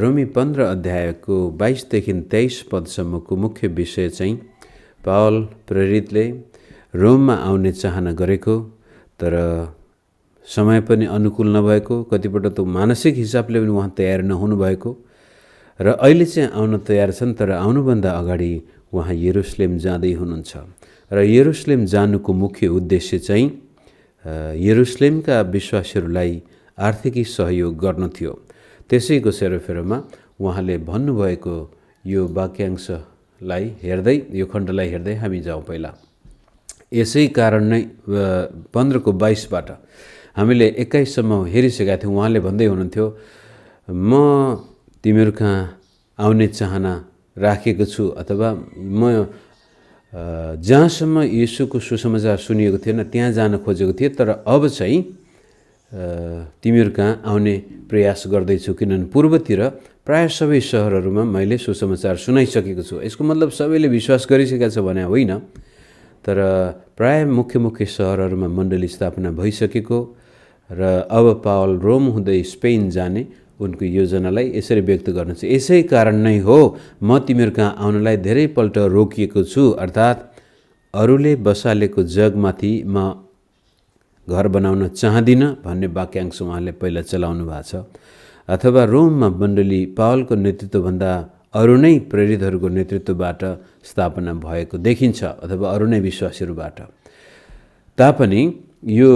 रोमी पन्ध्र अध्यायको बाइसदेखि तेइस पदसम्मको मुख्य विषय चाहिँ पावल प्रेरितले रोममा आउने चाहना गरेको तर समय पनि अनुकूल नभएको कतिपल्ट त मानसिक हिसाबले पनि उहाँ तयार नहुनुभएको र अहिले चाहिँ आउन तयार छन् तर आउनुभन्दा अगाडि उहाँ यरुसलेम जाँदै हुनुहुन्छ र यरुसलेम जानुको मुख्य उद्देश्य चाहिँ यरुसलेमका विश्वासीहरूलाई आर्थिक सहयोग गर्नु थियो त्यसैको सेरोफेरोमा उहाँले भन्नुभएको यो वाक्यांशलाई हेर्दै यो खण्डलाई हेर्दै हामी जाउँ पहिला यसै कारण नै पन्ध्रको बाइसबाट हामीले एक्काइससम्म हेरिसकेका थियौँ उहाँले भन्दै हुनुहुन्थ्यो म तिमीहरू कहाँ आउने चाहना राखेको छु अथवा म जहाँसम्म यीशुको सुसमाचार सुनिएको थिएन त्यहाँ जान खोजेको थिएँ तर अब चाहिँ तिमीहरू कहाँ आउने प्रयास गर्दैछु किनभने पूर्वतिर प्राय सबै सहरहरूमा मैले सुसमाचार सुनाइसकेको छु यसको मतलब सबैले विश्वास गरिसकेका छ भने होइन तर प्राय मुख्य मुख्य सहरहरूमा मण्डली स्थापना भइसकेको र अब पावल रोम हुँदै स्पेन जाने उनको योजनालाई यसरी व्यक्त गर्न चाहिँ यसै कारण नै हो म तिमीहरू कहाँ आउनलाई धेरैपल्ट रोकिएको छु अर्थात् अरूले बसालेको जगमाथि म घर बनाउन चाहदिनँ भन्ने वाक्यांश उहाँले पहिला चलाउनु भएको छ अथवा रोममा मण्डली पावलको नेतृत्वभन्दा अरू नै प्रेरितहरूको नेतृत्वबाट स्थापना भएको देखिन्छ अथवा अरू नै विश्वासीहरूबाट तापनि यो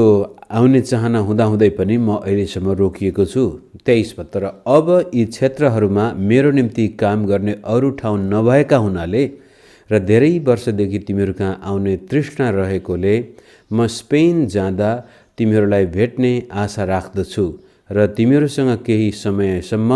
आउने चाहना हुँदाहुँदै पनि म अहिलेसम्म रोकिएको छु तेइस तर अब यी क्षेत्रहरूमा मेरो निम्ति काम गर्ने अरू ठाउँ नभएका हुनाले र धेरै वर्षदेखि तिमीहरू कहाँ आउने तृष्णा रहेकोले म स्पेन जाँदा तिमीहरूलाई भेट्ने आशा राख्दछु र तिमीहरूसँग केही समयसम्म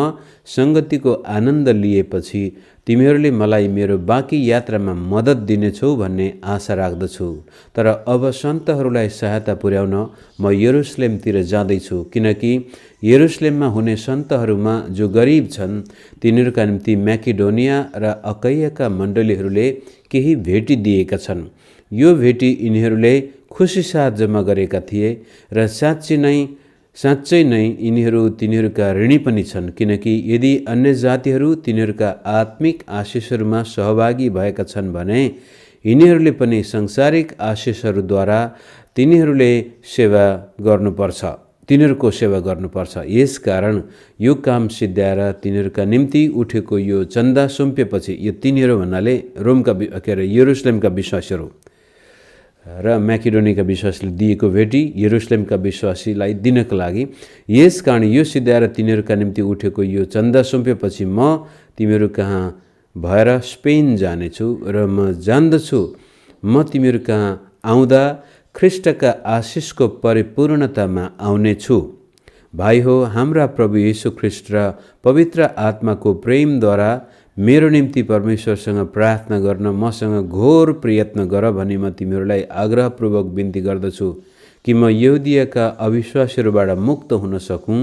सङ्गतिको आनन्द लिएपछि तिमीहरूले मलाई मेरो बाँकी यात्रामा मद्दत दिनेछौ भन्ने आशा राख्दछु तर अब सन्तहरूलाई सहायता पुर्याउन म यरुसलेमतिर जाँदैछु किनकि यरुसलेममा हुने सन्तहरूमा जो गरिब छन् तिनीहरूका निम्ति म्याकिडोनिया र अकैयाका मण्डलीहरूले केही भेटी दिएका छन् यो भेटी यिनीहरूले साथ जम्मा गरेका थिए र साँच्ची नै साँच्चै नै यिनीहरू तिनीहरूका ऋणी पनि छन् किनकि यदि अन्य जातिहरू तिनीहरूका आत्मिक आशिषहरूमा सहभागी भएका छन् भने यिनीहरूले पनि सांसारिक आशिषहरूद्वारा तिनीहरूले सेवा गर्नुपर्छ तिनीहरूको सेवा गर्नुपर्छ यसकारण यो काम सिद्ध्याएर तिनीहरूका निम्ति उठेको यो चन्दा सुम्पेपछि यो तिनीहरू भन्नाले रोमका के अरे युरुसलेमका विश्वासहरू र म्याकिडोनीका विश्वासीले दिएको भेटी यरुसलेमका विश्वासीलाई दिनको लागि यस कारण यो सिद्ध्याएर तिनीहरूका निम्ति उठेको यो चन्दा सुम्पेपछि म तिमीहरू कहाँ भएर स्पेन जानेछु र म जान्दछु म तिमीहरू कहाँ आउँदा ख्रिष्टका आशिषको परिपूर्णतामा आउनेछु भाइ हो हाम्रा प्रभु येसु ख्रिस्ट र पवित्र आत्माको प्रेमद्वारा मेरो निम्ति परमेश्वरसँग प्रार्थना गर्न मसँग घोर प्रयत्न गर भनी म तिमीहरूलाई आग्रहपूर्वक बिन्ती गर्दछु कि म यहुदियाका अविश्वासहरूबाट मुक्त हुन सकुँ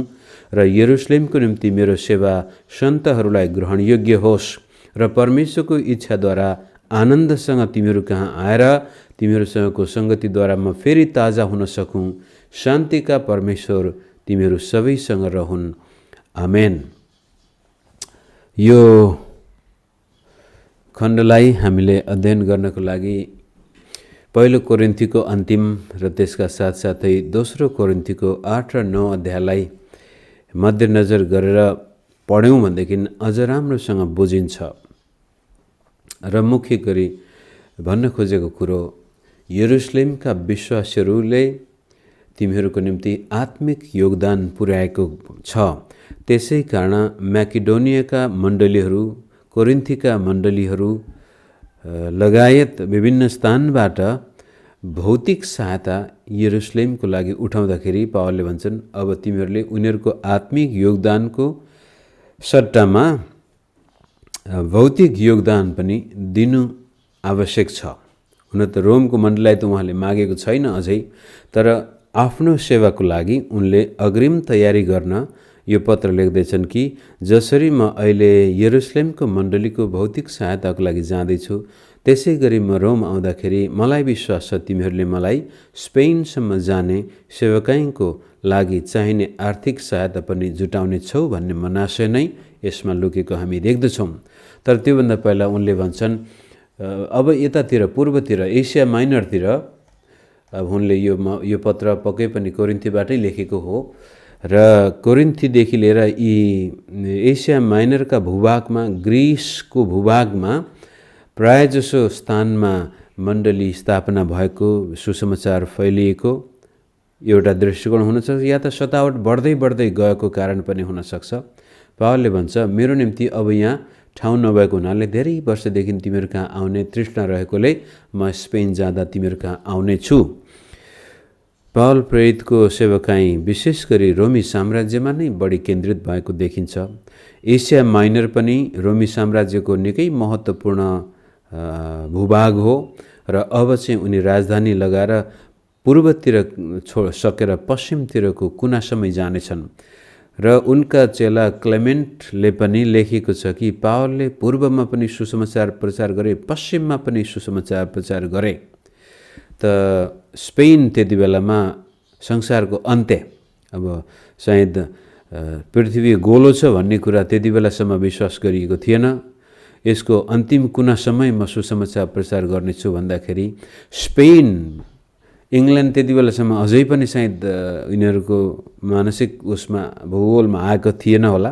र यरुसलेमको निम्ति मेरो सेवा सन्तहरूलाई ग्रहणयोग्य होस् र परमेश्वरको इच्छाद्वारा आनन्दसँग तिमीहरू कहाँ आएर तिमीहरूसँगको सङ्गतिद्वारा म फेरि ताजा हुन सकुँ शान्तिका परमेश्वर तिमीहरू सबैसँग रहन् आमेन यो खण्डलाई हामीले अध्ययन गर्नको लागि पहिलो कोरिन्थीको अन्तिम र त्यसका साथसाथै दोस्रो कोरिन्थीको आठ र नौ अध्यायलाई मध्यनजर गरेर पढ्यौँ भनेदेखि अझ राम्रोसँग बुझिन्छ र मुख्य गरी भन्न खोजेको कुरो युरुसलिमका विश्वासहरूले तिमीहरूको निम्ति आत्मिक योगदान पुर्याएको छ त्यसै कारण म्याकिडोनियाका मण्डलीहरू कोरिन्थीका मण्डलीहरू लगायत विभिन्न स्थानबाट भौतिक सहायता यरुसलेमको लागि उठाउँदाखेरि पावरले भन्छन् अब तिमीहरूले उनीहरूको आत्मिक योगदानको सट्टामा भौतिक योगदान पनि दिनु आवश्यक छ हुन त रोमको मण्डलीलाई त उहाँले मागेको छैन अझै तर आफ्नो सेवाको लागि उनले अग्रिम तयारी गर्न यो पत्र लेख्दैछन् कि जसरी म अहिले यरुसलेमको मण्डलीको भौतिक सहायताको लागि जाँदैछु त्यसै गरी म रोम आउँदाखेरि मलाई विश्वास छ तिमीहरूले मलाई स्पेनसम्म जाने सेवकाइको लागि चाहिने आर्थिक सहायता पनि जुटाउने छौ भन्ने मनाशय नै यसमा लुकेको हामी देख्दछौँ तर त्योभन्दा पहिला उनले भन्छन् अब यतातिर पूर्वतिर एसिया माइनरतिर अब उनले यो म यो पत्र पक्कै पनि कोरिन्थीबाटै लेखेको हो र कोरिन्थीदेखि लिएर यी एसिया माइनरका भूभागमा ग्रिसको भूभागमा प्रायःजसो स्थानमा मण्डली स्थापना भएको सुसमाचार फैलिएको एउटा दृष्टिकोण हुनसक्छ या त सतावट बढ्दै बढ्दै गएको कारण पनि हुनसक्छ पावलले भन्छ मेरो निम्ति अब यहाँ ठाउँ नभएको हुनाले धेरै वर्षदेखि तिमीहरू कहाँ आउने तृष्णा रहेकोले म स्पेन जाँदा तिमीहरू कहाँ आउने छु पावल प्रेरितको सेवकाई विशेष गरी रोमी साम्राज्यमा नै बढी केन्द्रित भएको देखिन्छ एसिया माइनर पनि रोमी साम्राज्यको निकै महत्त्वपूर्ण भूभाग हो र अब चाहिँ उनी राजधानी लगाएर पूर्वतिर छो सकेर पश्चिमतिरको कुनासम्म जानेछन् र उनका चेला क्लेमेन्टले पनि लेखेको छ कि पावलले पूर्वमा पनि सुसमाचार प्रचार गरे पश्चिममा पनि सुसमाचार प्रचार गरे त स्पेन त्यति बेलामा संसारको अन्त्य अब सायद पृथ्वी गोलो छ भन्ने कुरा त्यति बेलासम्म विश्वास गरिएको थिएन यसको अन्तिम कुनासम्मै म सुसमाचार प्रचार गर्नेछु भन्दाखेरि स्पेन इङ्ल्यान्ड त्यति बेलासम्म अझै पनि सायद यिनीहरूको मानसिक उसमा भूगोलमा आएको थिएन होला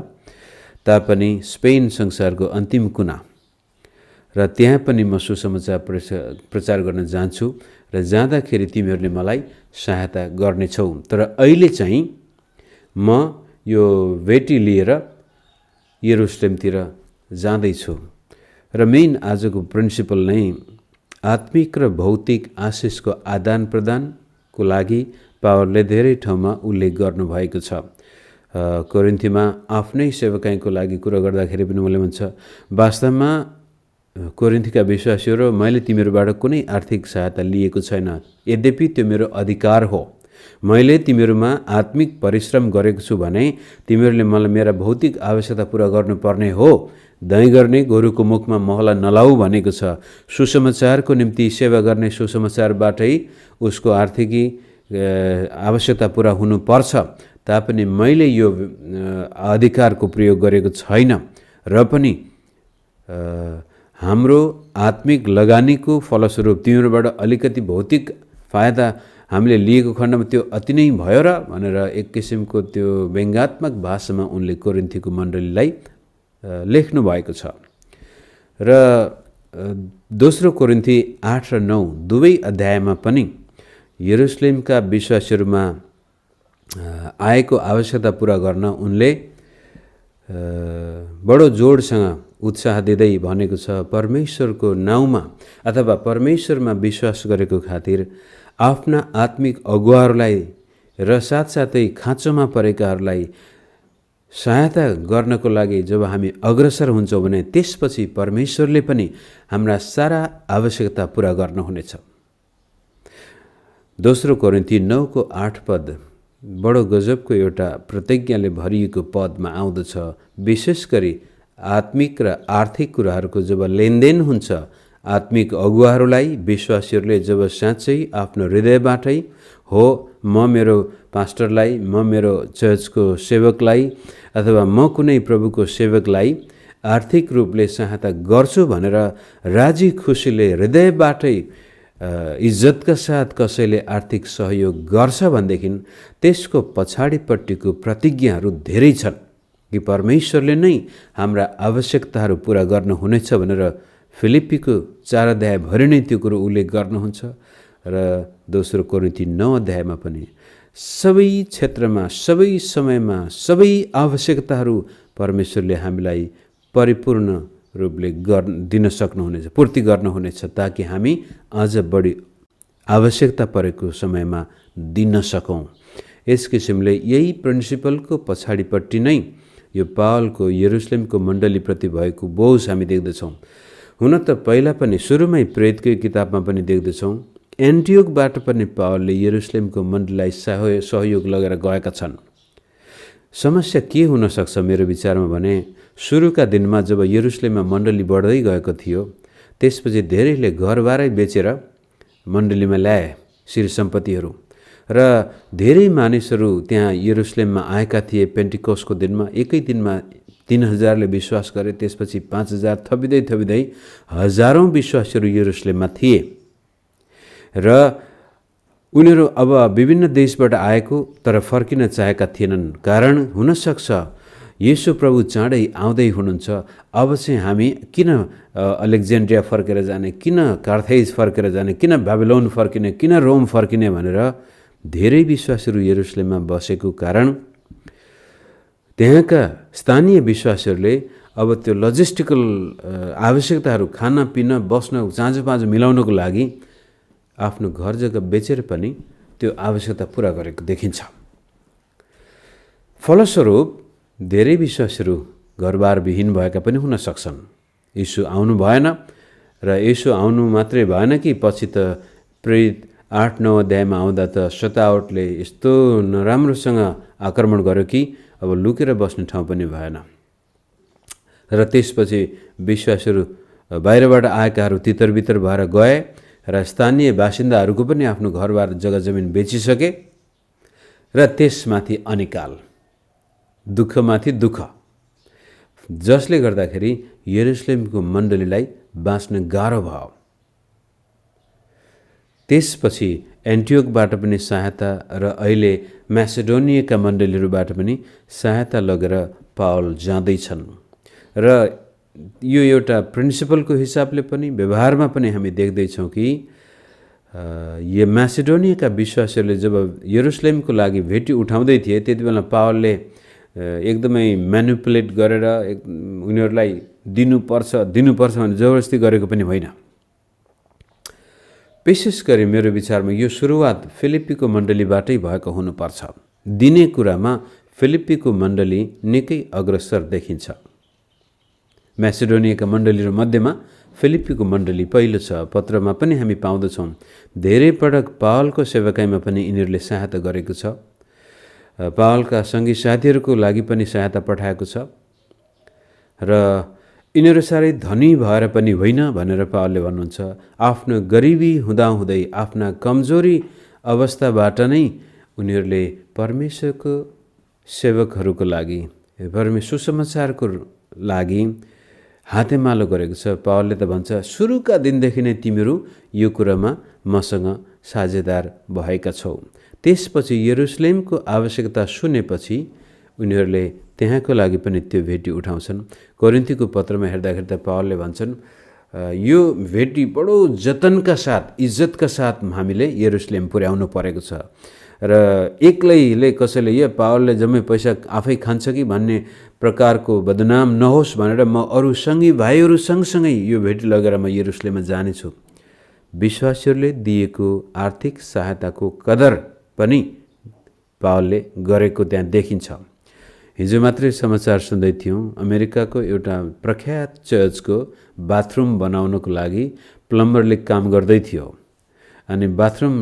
तापनि स्पेन संसारको अन्तिम कुना र त्यहाँ पनि म सुसमाचार प्रचार गर्न जान्छु र जाँदाखेरि तिमीहरूले मलाई सहायता गर्नेछौ तर अहिले चाहिँ म यो भेटी लिएर यरुसलेमतिर जाँदैछु र मेन आजको प्रिन्सिपल नै आत्मिक र भौतिक आशिषको आदान प्रदानको लागि पावरले धेरै ठाउँमा उल्लेख गर्नुभएको छ कोरिन्थीमा आफ्नै सेवकाईको लागि कुरा गर्दाखेरि पनि मैले भन्छ वास्तवमा कोरिन्थीका विश्वासीहरू मैले तिमीहरूबाट कुनै आर्थिक सहायता लिएको छैन यद्यपि त्यो मेरो अधिकार हो मैले तिमीहरूमा आत्मिक परिश्रम गरेको छु भने तिमीहरूले मलाई मेरा भौतिक आवश्यकता पुरा गर्नुपर्ने हो दहीँ गर्ने गोरुको मुखमा महला नलाऊ भनेको छ सुसमाचारको निम्ति सेवा गर्ने सुसमाचारबाटै उसको आर्थिकी आवश्यकता पुरा हुनुपर्छ तापनि मैले यो अधिकारको प्रयोग गरेको छैन र पनि हाम्रो आत्मिक लगानीको फलस्वरूप तिमीहरूबाट अलिकति भौतिक फाइदा हामीले लिएको खण्डमा त्यो अति नै भयो र भनेर एक किसिमको त्यो व्यङ्गात्मक भाषामा उनले कोरिन्थीको मण्डलीलाई लेख्नु भएको छ र दोस्रो कोरिन्थी आठ र नौ दुवै अध्यायमा पनि यरुसलेमका विश्वासहरूमा आएको आवश्यकता पुरा गर्न उनले बडो जोडसँग उत्साह दिँदै भनेको छ परमेश्वरको नाउँमा अथवा परमेश्वरमा विश्वास गरेको खातिर आफ्ना आत्मिक अगुवाहरूलाई र साथसाथै खाँचोमा परेकाहरूलाई सहायता गर्नको लागि जब हामी अग्रसर हुन्छौँ भने त्यसपछि परमेश्वरले पनि हाम्रा सारा आवश्यकता पुरा गर्नुहुनेछ दोस्रो कोरिन्ती नौको आठ पद बडो गजबको एउटा प्रतिज्ञाले भरिएको पदमा आउँदछ विशेष गरी आत्मिक र आर्थिक कुराहरूको जब लेनदेन हुन्छ आत्मिक अगुवाहरूलाई विश्वासीहरूले जब साँच्चै आफ्नो हृदयबाटै हो म मेरो पास्टरलाई म मेरो चर्चको सेवकलाई अथवा म कुनै प्रभुको सेवकलाई आर्थिक रूपले सहायता गर्छु भनेर राजी खुसीले हृदयबाटै इज्जतका साथ कसैले आर्थिक सहयोग गर्छ भनेदेखि त्यसको पछाडिपट्टिको प्रतिज्ञाहरू धेरै छन् कि परमेश्वरले नै हाम्रा आवश्यकताहरू पुरा गर्नुहुनेछ भनेर फिलिपीको चार अध्यायभरि नै त्यो कुरो उल्लेख गर्नुहुन्छ र दोस्रो नीति नौ अध्यायमा पनि सबै क्षेत्रमा सबै समयमा सबै आवश्यकताहरू परमेश्वरले हामीलाई परिपूर्ण रूपले गर् दिन सक्नुहुनेछ पूर्ति गर्नुहुनेछ ताकि हामी अझ बढी आवश्यकता परेको समयमा दिन सकौँ यस किसिमले यही प्रिन्सिपलको पछाडिपट्टि नै यो पालको यरुसलेमको मण्डलीप्रति भएको बोझ हामी देख्दछौँ हुन त पहिला पनि सुरुमै प्रेतकै किताबमा पनि देख्दछौँ एन्टियोकबाट पनि पावलले यरुसलेमको मण्डलीलाई सह सहयोग लगेर गएका छन् समस्या के हुनसक्छ मेरो विचारमा भने सुरुका दिनमा जब यरुसलेममा मण्डली बढ्दै गएको थियो त्यसपछि धेरैले घरबारै बेचेर मण्डलीमा ल्याए शिर सम्पत्तिहरू र धेरै मानिसहरू त्यहाँ यरुसलेममा आएका थिए पेन्टिकोसको दिनमा एकै दिनमा तिन हजारले विश्वास गरे त्यसपछि पाँच हजार थपिँदै थपिँदै हजारौँ विश्वासीहरू यरुसलेममा थिए र उनीहरू अब विभिन्न देशबाट आएको तर फर्किन चाहेका थिएनन् कारण हुनसक्छ यसो प्रभु चाँडै आउँदै हुनुहुन्छ अब चाहिँ हामी किन अलेक्जेन्ड्रिया फर्केर जाने किन कार्थेज फर्केर जाने किन बेबिलोन फर्किने किन रोम फर्किने भनेर धेरै विश्वासहरू यरुसलेममा बसेको कारण त्यहाँका स्थानीय विश्वासहरूले अब त्यो लजिस्टिकल आवश्यकताहरू खानापिना बस्न पाँजो मिलाउनको लागि आफ्नो घर जग्गा बेचेर पनि त्यो आवश्यकता पुरा गरेको देखिन्छ फलस्वरूप धेरै विश्वासहरू घरबारविहीन भएका पनि हुन सक्छन् यसो आउनु भएन र यसो आउनु मात्रै भएन कि पछि त प्रेरित आठ नौ अध्यायमा आउँदा त सतावटले यस्तो नराम्रोसँग आक्रमण गर्यो कि अब लुकेर बस्ने ठाउँ पनि भएन र त्यसपछि विश्वासहरू बाहिरबाट आएकाहरू तितरबितर भएर गए र स्थानीय बासिन्दाहरूको पनि आफ्नो घरबार जग्गा जमिन बेचिसके र त्यसमाथि अनिकाल दुःखमाथि दुःख जसले गर्दाखेरि यरुसलेमको मण्डलीलाई बाँच्न गाह्रो भयो त्यसपछि एन्टियोकबाट पनि सहायता र अहिले म्यासेडोनियाका मण्डलीहरूबाट पनि सहायता लगेर पावल जाँदैछन् र यो एउटा प्रिन्सिपलको हिसाबले पनि व्यवहारमा पनि हामी देख्दैछौँ कि यो म्यासेडोनियाका विश्वासीहरूले जब यरुसलेमको लागि भेटी उठाउँदै थिए त्यति बेला पावलले एकदमै म्यानुपुलेट गरेर एक उनीहरूलाई दिनुपर्छ दिनुपर्छ भने जबरजस्ती गरेको पनि होइन विशेष गरी मेरो विचारमा यो सुरुवात फिलिपीको मण्डलीबाटै भएको हुनुपर्छ दिने कुरामा फिलिपीको मण्डली निकै अग्रसर देखिन्छ म्यासिडोनियाका मण्डलीहरू मध्येमा फिलिपीको मण्डली पहिलो छ पत्रमा पनि हामी पाउँदछौँ धेरै पटक पावलको सेवाकाइमा पनि यिनीहरूले सहायता गरेको छ पावलका सङ्गीत साथीहरूको लागि पनि सहायता पठाएको छ र यिनीहरू साह्रै धनी भएर पनि होइन भनेर पावलले भन्नुहुन्छ आफ्नो गरिबी हुँदाहुँदै आफ्ना कमजोरी अवस्थाबाट नै उनीहरूले परमेश्वरको सेवकहरूको लागि परमेश्वर सुसमाचारको लागि हातेमालो गरेको छ पावलले त भन्छ सुरुका दिनदेखि नै तिमीहरू यो कुरामा मसँग साझेदार भएका छौ त्यसपछि यरुसलेमको आवश्यकता सुनेपछि उनीहरूले त्यहाँको लागि पनि त्यो भेटी उठाउँछन् कोरिन्थीको पत्रमा हेर्दाखेरि त पावलले भन्छन् यो भेटी बडो जतनका साथ इज्जतका साथ हामीले यरुसलेम पुर्याउनु परेको छ र एक्लैले कसैले यो पावलले जम्मै पैसा आफै खान्छ कि भन्ने प्रकारको बदनाम नहोस् भनेर म अरू सँगै भाइहरू सँगसँगै यो भेटी लगेर म यरुसलेममा जानेछु विश्वासीहरूले दिएको आर्थिक सहायताको कदर पनि पावलले गरेको त्यहाँ देखिन्छ हिजो मात्रै समाचार सुन्दै थियौँ अमेरिकाको एउटा प्रख्यात चर्चको बाथरुम बनाउनको लागि प्लम्बरले काम गर्दै थियो अनि बाथरुम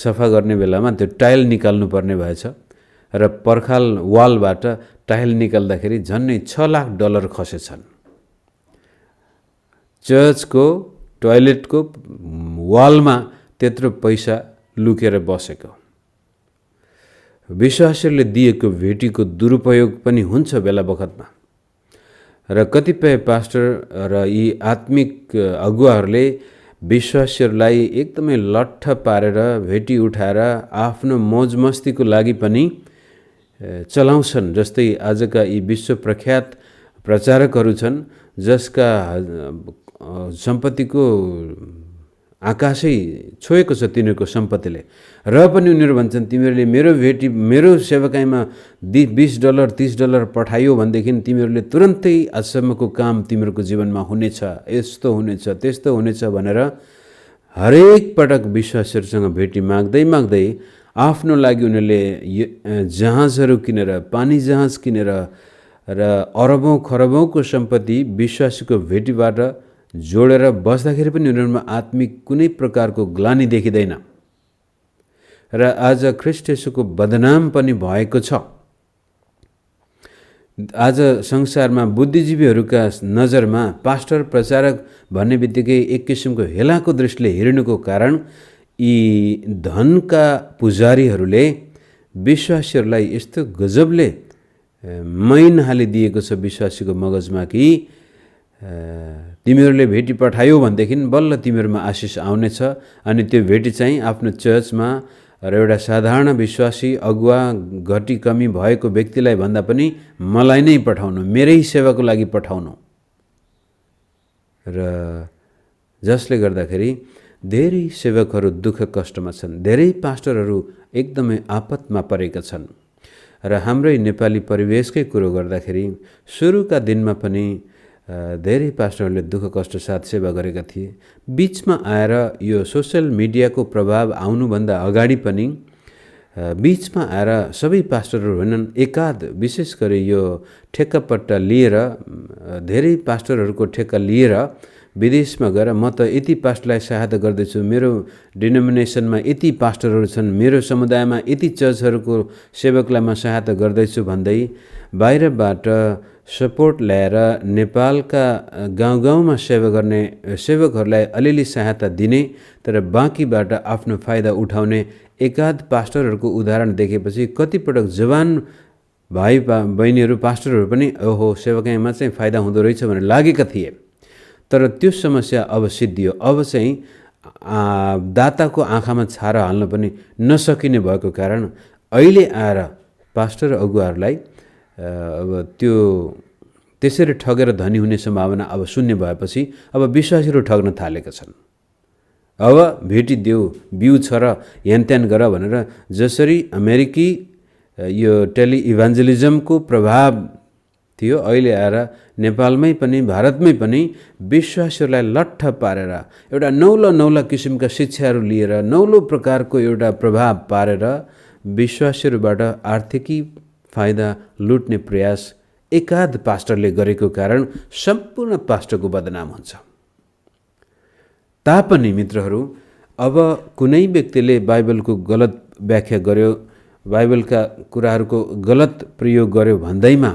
सफा गर्ने बेलामा त्यो टाइल निकाल्नुपर्ने भएछ र पर्खाल वालबाट टाइल निकाल्दाखेरि झन्नै छ लाख डलर खसेछन् चर्चको टोयलेटको वालमा त्यत्रो पैसा लुकेर बसेको विश्वासीले दिएको भेटीको दुरुपयोग पनि हुन्छ बेला बखतमा र कतिपय पास्टर र यी आत्मिक अगुवाहरूले विश्वासीहरूलाई एकदमै लट्ठ पारेर भेटी उठाएर आफ्नो मौजमस्तीको लागि पनि चलाउँछन् जस्तै आजका यी प्रख्यात प्रचारकहरू छन् जसका सम्पत्तिको आकाशै छोएको छ तिनीहरूको सम्पत्तिले र पनि उनीहरू भन्छन् तिमीहरूले मेरो भेटी मेरो सेवाकाइमा दि बिस डलर तिस डलर पठायो भनेदेखि तिमीहरूले तुरन्तै आजसम्मको काम तिमीहरूको जीवनमा हुनेछ यस्तो हुनेछ त्यस्तो हुनेछ भनेर हरेक पटक विश्वासहरूसँग भेटी माग्दै माग्दै आफ्नो लागि उनीहरूले जहाजहरू किनेर पानी जहाज किनेर र अरबौँ खरबौँको सम्पत्ति विश्वासको भेटीबाट जोडेर बस्दाखेरि पनि उनीहरूमा आत्मिक कुनै प्रकारको ग्लानी देखिँदैन र आज ख्रिस्टेसुको बदनाम पनि भएको छ आज संसारमा बुद्धिजीवीहरूका नजरमा पास्टर प्रचारक भन्ने बित्तिकै एक किसिमको हेलाको दृष्टिले हेर्नुको कारण यी धनका पुजारीहरूले विश्वासीहरूलाई यस्तो गजबले मैन हालिदिएको छ विश्वासीको मगजमा कि तिमीहरूले भेटी पठायौ भनेदेखि बल्ल तिमीहरूमा आशिष आउनेछ अनि त्यो भेटी चाहिँ आफ्नो चर्चमा र एउटा साधारण विश्वासी अगुवा घटी कमी भएको व्यक्तिलाई भन्दा पनि मलाई नै पठाउनु मेरै सेवाको लागि पठाउनु र जसले गर्दाखेरि धेरै सेवकहरू दुःख कष्टमा छन् धेरै पास्टरहरू एकदमै आपतमा परेका छन् र हाम्रै नेपाली परिवेशकै कुरो गर्दाखेरि सुरुका दिनमा पनि धेरै पास्टरहरूले दुःख कष्ट साथ सेवा गरेका थिए बिचमा आएर यो सोसियल मिडियाको प्रभाव आउनुभन्दा अगाडि पनि बिचमा आएर सबै पास्टरहरू होइनन् एकाध विशेष गरी यो ठेक्कापट्टा लिएर धेरै पास्टरहरूको ठेक्का लिएर विदेशमा गएर म त यति पास्टरलाई सहायता गर्दैछु मेरो डिनोमिनेसनमा यति पास्टरहरू छन् मेरो समुदायमा यति चर्चहरूको सेवकलाई म सहायता गर्दैछु भन्दै बाहिरबाट सपोर्ट ल्याएर नेपालका गाउँ गाउँमा सेवा गर्ने सेवकहरूलाई अलिअलि सहायता दिने तर बाँकीबाट आफ्नो फाइदा उठाउने एकाध पास्टरहरूको उदाहरण देखेपछि कतिपटक जवान भाइ बहिनीहरू पास्टरहरू पनि ओहो सेवाकाइमा चाहिँ फाइदा हुँदो रहेछ भनेर लागेका थिए तर त्यो समस्या अब सिद्धियो अब चाहिँ दाताको आँखामा छारा हाल्न पनि नसकिने भएको कारण अहिले आएर पास्टर अगुवाहरूलाई अब त्यो त्यसरी ठगेर धनी हुने सम्भावना अब शून्य भएपछि अब विश्वासीहरू ठग्न थालेका छन् अब भेटिदेऊ बिउ छ र यान गर भनेर जसरी अमेरिकी यो टेलि इभान्जलिजमको प्रभाव थियो अहिले आएर नेपालमै पनि भारतमै पनि विश्वासीहरूलाई लट्ठ पारेर एउटा नौलो नौला किसिमका शिक्षाहरू लिएर नौलो प्रकारको एउटा प्रभाव पारेर विश्वासीहरूबाट आर्थिकी फाइदा लुट्ने प्रयास एकाध पास्टरले गरेको कारण सम्पूर्ण पास्टरको बदनाम हुन्छ तापनि मित्रहरू अब कुनै व्यक्तिले बाइबलको गलत व्याख्या गर्यो बाइबलका कुराहरूको गलत प्रयोग गर्यो भन्दैमा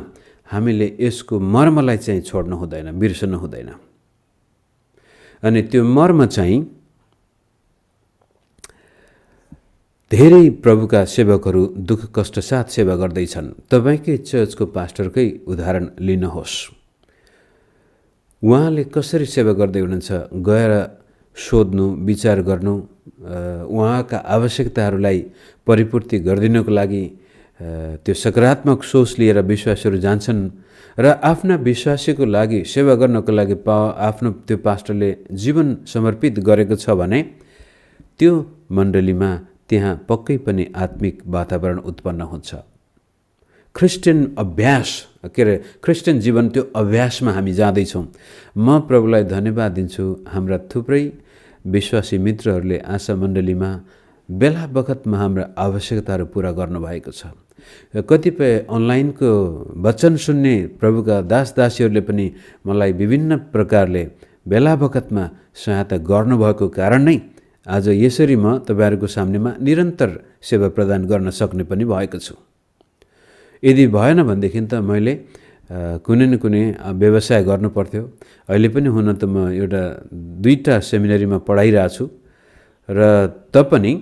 हामीले यसको मर्मलाई चाहिँ छोड्नु हुँदैन बिर्सनु हुँदैन अनि त्यो मर्म चाहिँ धेरै प्रभुका सेवकहरू दुःख कष्ट साथ सेवा गर्दैछन् तपाईँकै चर्चको पास्टरकै उदाहरण लिनुहोस् उहाँले कसरी सेवा गर्दै हुनुहुन्छ गएर सोध्नु विचार गर्नु उहाँका आवश्यकताहरूलाई परिपूर्ति गरिदिनको लागि त्यो सकारात्मक सोच लिएर विश्वासीहरू जान्छन् र आफ्ना विश्वासीको लागि सेवा गर्नको लागि पा आफ्नो त्यो पास्टरले जीवन समर्पित गरेको छ भने त्यो मण्डलीमा त्यहाँ पक्कै पनि आत्मिक वातावरण उत्पन्न हुन्छ क्रिस्चियन अभ्यास के अरे क्रिस्चियन जीवन त्यो अभ्यासमा हामी जाँदैछौँ म प्रभुलाई धन्यवाद दिन्छु हाम्रा थुप्रै विश्वासी मित्रहरूले आशा मण्डलीमा बेला बखतमा हाम्रा आवश्यकताहरू पुरा गर्नुभएको छ कतिपय अनलाइनको वचन सुन्ने प्रभुका दास दासीहरूले पनि मलाई विभिन्न प्रकारले बेला बखतमा सहायता गर्नुभएको कारण नै आज यसरी म तपाईँहरूको सामनेमा निरन्तर सेवा प्रदान गर्न सक्ने पनि भएको छु यदि भएन भनेदेखि त मैले कुनै न कुनै व्यवसाय गर्नु पर्थ्यो अहिले पनि हुन त म एउटा दुईवटा सेमिनरीमा पढाइरहेछु र पनि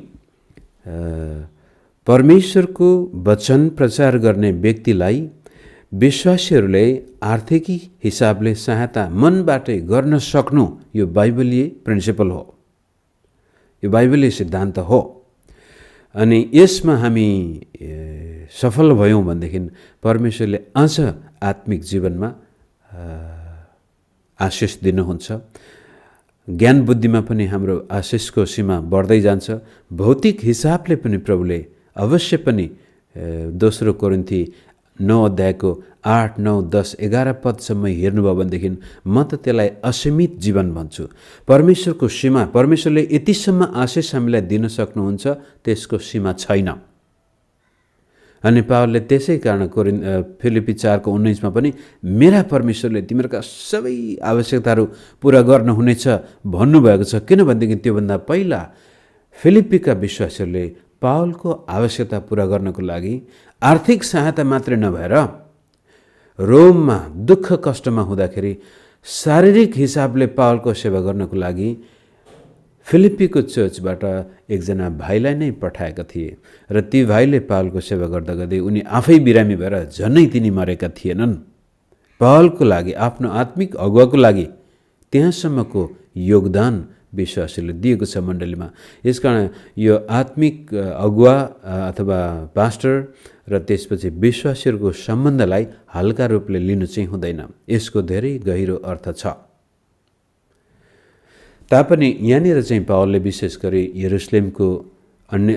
परमेश्वरको वचन प्रचार गर्ने व्यक्तिलाई विश्वासीहरूले आर्थिक हिसाबले सहायता मनबाटै गर्न सक्नु यो बाइबलीय प्रिन्सिपल हो यो बाइबलीय सिद्धान्त हो अनि यसमा हामी सफल भयौँ भनेदेखि परमेश्वरले अझ आत्मिक जीवनमा आशिष दिनुहुन्छ ज्ञान बुद्धिमा पनि हाम्रो आशिषको सीमा बढ्दै जान्छ भौतिक हिसाबले पनि प्रभुले अवश्य पनि दोस्रो कोरिन्थी नौ अध्यायको आठ नौ दस एघार पदसम्म हेर्नुभयो भनेदेखि म त त्यसलाई असीमित जीवन भन्छु परमेश्वरको सीमा परमेश्वरले यतिसम्म आशिष हामीलाई दिन सक्नुहुन्छ त्यसको सीमा छैन अनि पावलले त्यसै कारण कोरि फिलिपी चारको उन्नाइसमा पनि मेरा परमेश्वरले तिमीहरूका सबै आवश्यकताहरू पुरा गर्नुहुनेछ भन्नुभएको छ किनभनेदेखि त्योभन्दा पहिला फिलिपीका विश्वासीहरूले पावलको आवश्यकता पुरा गर्नको लागि आर्थिक सहायता मात्रै नभएर रोममा दुःख कष्टमा हुँदाखेरि शारीरिक हिसाबले पावलको सेवा गर्नको लागि फिलिपीको चर्चबाट एकजना भाइलाई नै पठाएका थिए र ती भाइले पावलको सेवा गर्दा गर्दै उनी आफै बिरामी भएर झनै तिनी मरेका थिएनन् पावलको लागि आफ्नो आत्मिक अगुवाको लागि त्यहाँसम्मको योगदान विश्वासीले दिएको छ मण्डलीमा यसकारण यो आत्मिक अगुवा अथवा पास्टर र त्यसपछि विश्वासीहरूको सम्बन्धलाई हल्का रूपले लिनु चाहिँ हुँदैन यसको धेरै गहिरो अर्थ छ तापनि यहाँनिर चाहिँ पावलले विशेष गरी यरुसलेमको अन्य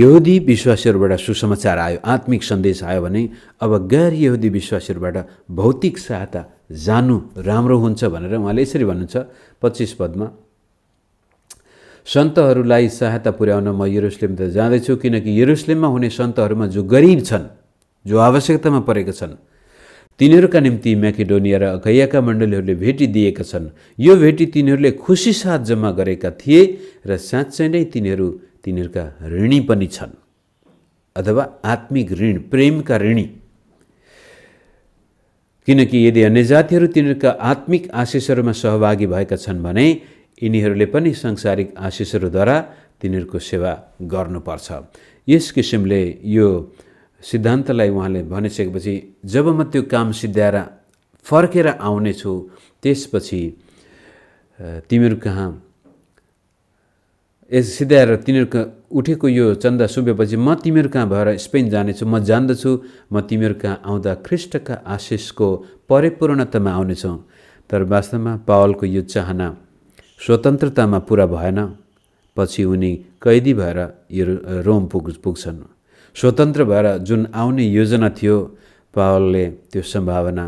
यहुदी विश्वासीहरूबाट सुसमाचार आयो आत्मिक सन्देश आयो भने अब गैर यहुदी विश्वासीहरूबाट भौतिक सहायता जानु राम्रो हुन्छ भनेर उहाँले यसरी भन्नुहुन्छ पच्चिस पदमा सन्तहरूलाई सहायता पुर्याउन म युरुसलेम त जाँदैछु किनकि युरुसलेममा हुने सन्तहरूमा जो गरिब छन् जो आवश्यकतामा परेका छन् तिनीहरूका निम्ति म्याकेडोनिया र अखैयाका मण्डलीहरूले भेटी दिएका छन् यो भेटी तिनीहरूले खुसी साथ जम्मा गरेका थिए र साँच्चै नै तिनीहरू तिनीहरूका ऋणी पनि छन् अथवा आत्मिक ऋण प्रेमका ऋणी किनकि यदि अन्य जातिहरू तिनीहरूका आत्मिक आशिषहरूमा सहभागी भएका छन् भने यिनीहरूले पनि सांसारिक आशिषहरूद्वारा तिनीहरूको सेवा गर्नुपर्छ यस किसिमले यो सिद्धान्तलाई उहाँले भनिसकेपछि जब म त्यो काम सिद्ध्याएर फर्केर आउनेछु त्यसपछि तिमीहरू कहाँ यस सिद्ध्याएर तिनीहरूको उठेको यो चन्दा सुबेपछि म तिमीहरू कहाँ भएर स्पेन जानेछु म जान्दछु म तिमीहरू कहाँ आउँदा ख्रिष्टका आशिषको परिपूर्णतामा आउनेछौँ तर वास्तवमा पावलको यो चाहना स्वतन्त्रतामा पुरा भएन पछि उनी कैदी भएर यो रोम पुग पुग्छन् स्वतन्त्र भएर जुन आउने योजना थियो पावलले त्यो सम्भावना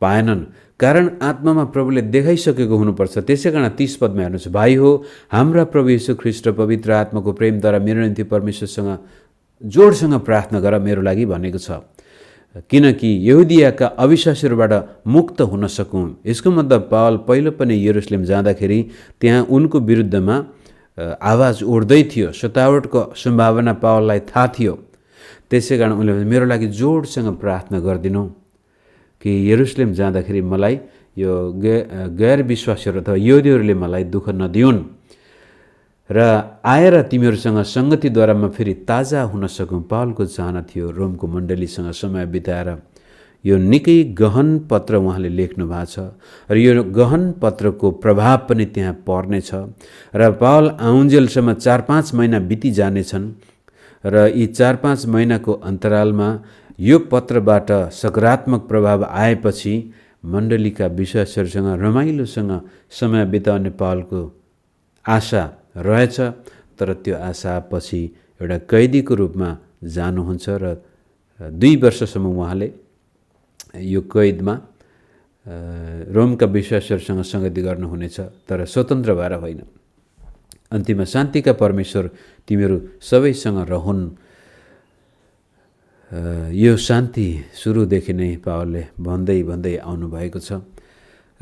पाएनन् कारण आत्मामा प्रभुले देखाइसकेको हुनुपर्छ त्यसै कारण तिस पदमा हेर्नुहोस् भाइ हो हाम्रा प्रभु यीशु ख्रिष्ट पवित्र आत्माको प्रेमद्वारा मेरो निम्ति परमेश्वरसँग जोडसँग प्रार्थना गर मेरो लागि भनेको छ किनकि यहुदियाका अविश्वासीहरूबाट मुक्त हुन सकौँ यसको मतलब पावल पहिलो पनि यरुसलेम जाँदाखेरि त्यहाँ उनको विरुद्धमा आवाज उठ्दै थियो सतावटको सम्भावना पावललाई थाहा थियो त्यसै कारण उनले मेरो लागि जोडसँग प्रार्थना गरिदिनु कि युरुसलेम जाँदाखेरि मलाई यो गैर गैर विश्वासीहरू अथवा यहुदीहरूले मलाई दुःख नदिउन् र आएर तिमीहरूसँग म फेरि ताजा हुन सकौँ पालको चाहना थियो रोमको मण्डलीसँग समय बिताएर यो निकै गहन पत्र उहाँले लेख्नु भएको छ र यो गहन पत्रको प्रभाव पनि त्यहाँ पर्नेछ र पावल आउन्जेलसम्म चार पाँच महिना बिति जानेछन् र यी चार पाँच महिनाको अन्तरालमा यो पत्रबाट सकारात्मक प्रभाव आएपछि मण्डलीका विश्वासहरूसँग रमाइलोसँग समय बिताउने पालको आशा रहेछ तर त्यो आशा पछि एउटा कैदीको रूपमा जानुहुन्छ र दुई वर्षसम्म उहाँले यो कैदमा रोमका विश्वासहरूसँग सङ्गति गर्नुहुनेछ तर स्वतन्त्र भएर होइन अन्तिममा शान्तिका परमेश्वर तिमीहरू सबैसँग रहन् यो शान्ति सुरुदेखि नै पावलले भन्दै भन्दै आउनुभएको छ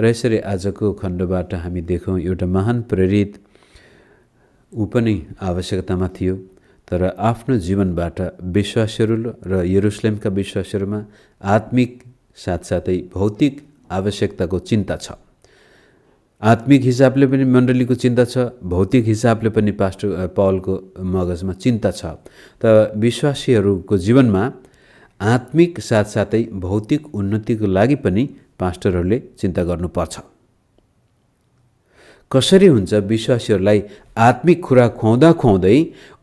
र यसरी आजको खण्डबाट हामी देखौँ एउटा महान प्रेरित ऊ पनि आवश्यकतामा थियो तर आफ्नो जीवनबाट विश्वासहरू र यरुसलेमका विश्वासहरूमा आत्मिक साथसाथै भौतिक आवश्यकताको चिन्ता छ आत्मिक हिसाबले पनि मण्डलीको चिन्ता छ भौतिक हिसाबले पनि पास्टर पवलको मगजमा चिन्ता छ त विश्वासीहरूको जीवनमा आत्मिक साथसाथै भौतिक उन्नतिको लागि पनि पास्टरहरूले चिन्ता गर्नुपर्छ कसरी हुन्छ विश्वासीहरूलाई आत्मिक कुरा खुवाउँदा खुवाउँदै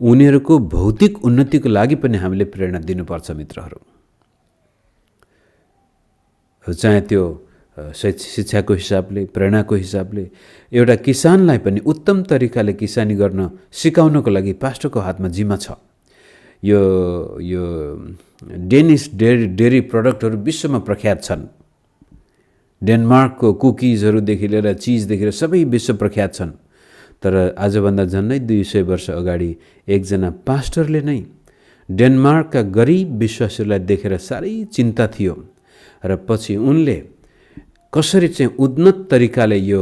उनीहरूको भौतिक उन्नतिको लागि पनि हामीले प्रेरणा दिनुपर्छ मित्रहरू चाहे त्यो शिक्षाको हिसाबले प्रेरणाको हिसाबले एउटा किसानलाई पनि उत्तम तरिकाले किसानी गर्न सिकाउनको लागि पास्टरको हातमा जिम्मा छ यो यो डेनिस डेरी डेरी प्रडक्टहरू विश्वमा प्रख्यात छन् डेनमार्कको कुकिजहरूदेखि लिएर चिजदेखि लिएर सबै विश्व प्रख्यात छन् तर आजभन्दा झन्डै दुई सय वर्ष अगाडि एकजना पास्टरले नै डेनमार्कका गरिब विश्वासीहरूलाई देखेर साह्रै चिन्ता थियो र पछि उनले कसरी चाहिँ उन्नत तरिकाले यो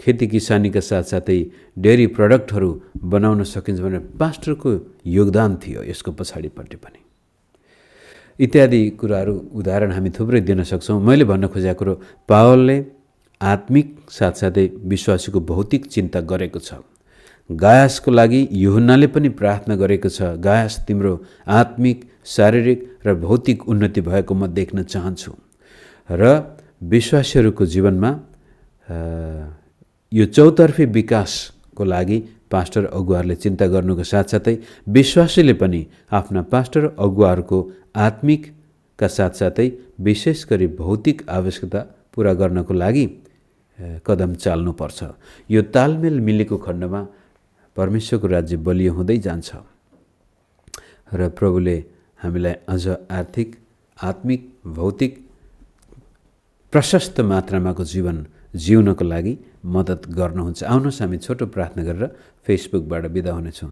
खेती किसानीका साथसाथै डेरी प्रडक्टहरू बनाउन सकिन्छ भनेर पास्टरको योगदान थियो यसको पछाडिपट्टि पनि इत्यादि कुराहरू उदाहरण हामी थुप्रै दिन सक्छौँ मैले भन्न खोजेको कुरो पावलले आत्मिक साथसाथै विश्वासीको भौतिक चिन्ता गरेको छ गायासको लागि युहन्नाले पनि प्रार्थना गरेको छ गायस तिम्रो आत्मिक शारीरिक र भौतिक उन्नति भएको म देख्न चाहन्छु र विश्वासीहरूको जीवनमा यो चौतर्फी विकासको लागि पास्टर अगुवारले चिन्ता गर्नुको साथसाथै विश्वासीले पनि आफ्ना पास्टर अगुवाहरूको आत्मिकका साथसाथै विशेष गरी भौतिक आवश्यकता पुरा गर्नको लागि कदम चाल्नुपर्छ यो तालमेल मिलेको खण्डमा परमेश्वरको राज्य बलियो हुँदै जान्छ र प्रभुले हामीलाई अझ आर्थिक आत्मिक भौतिक प्रशस्त मात्रामाको जीवन जिउनको लागि मद्दत गर्नुहुन्छ आउनुहोस् हामी छोटो प्रार्थना गरेर फेसबुकबाट बिदा हुनेछौँ